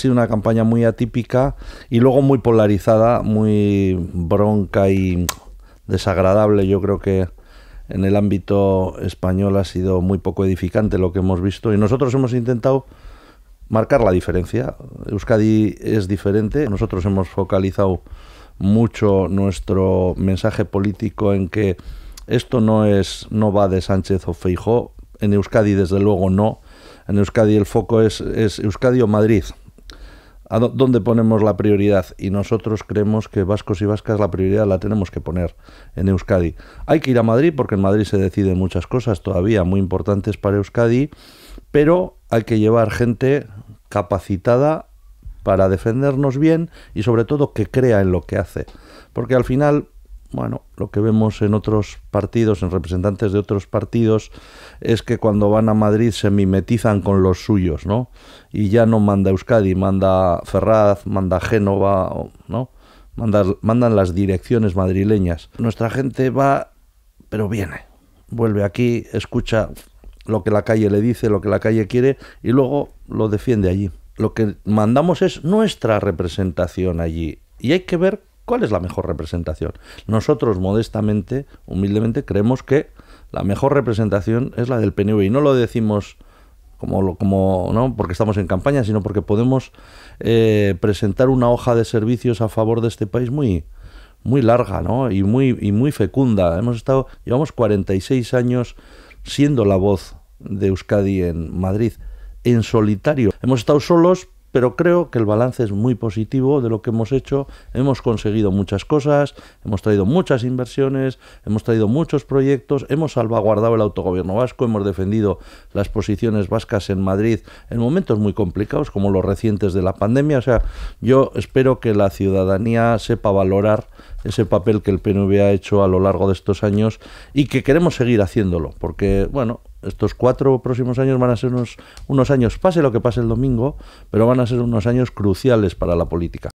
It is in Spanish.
sido una campaña muy atípica y luego muy polarizada, muy bronca y desagradable. Yo creo que en el ámbito español ha sido muy poco edificante lo que hemos visto y nosotros hemos intentado marcar la diferencia. Euskadi es diferente. Nosotros hemos focalizado mucho nuestro mensaje político en que esto no es no va de Sánchez o Feijó. En Euskadi desde luego no. En Euskadi el foco es, es Euskadi o Madrid. ¿A ¿Dónde ponemos la prioridad? Y nosotros creemos que vascos y vascas la prioridad la tenemos que poner en Euskadi. Hay que ir a Madrid porque en Madrid se deciden muchas cosas todavía muy importantes para Euskadi, pero hay que llevar gente capacitada para defendernos bien y sobre todo que crea en lo que hace. Porque al final bueno, lo que vemos en otros partidos, en representantes de otros partidos, es que cuando van a Madrid se mimetizan con los suyos, ¿no? Y ya no manda Euskadi, manda Ferraz, manda Génova, ¿no? mandan las direcciones madrileñas. Nuestra gente va, pero viene. Vuelve aquí, escucha lo que la calle le dice, lo que la calle quiere, y luego lo defiende allí. Lo que mandamos es nuestra representación allí. Y hay que ver ¿Cuál es la mejor representación? Nosotros modestamente, humildemente, creemos que la mejor representación es la del PNV y no lo decimos como, como no porque estamos en campaña, sino porque podemos eh, presentar una hoja de servicios a favor de este país muy muy larga, ¿no? Y muy y muy fecunda. Hemos estado llevamos 46 años siendo la voz de Euskadi en Madrid en solitario. Hemos estado solos, pero creo que el balance es muy positivo de lo que hemos hecho. Hemos conseguido muchas cosas, hemos traído muchas inversiones, hemos traído muchos proyectos, hemos salvaguardado el autogobierno vasco, hemos defendido las posiciones vascas en Madrid en momentos muy complicados como los recientes de la pandemia. O sea, yo espero que la ciudadanía sepa valorar ese papel que el PNV ha hecho a lo largo de estos años y que queremos seguir haciéndolo, porque, bueno, estos cuatro próximos años van a ser unos, unos años, pase lo que pase el domingo, pero van a ser unos años cruciales para la política.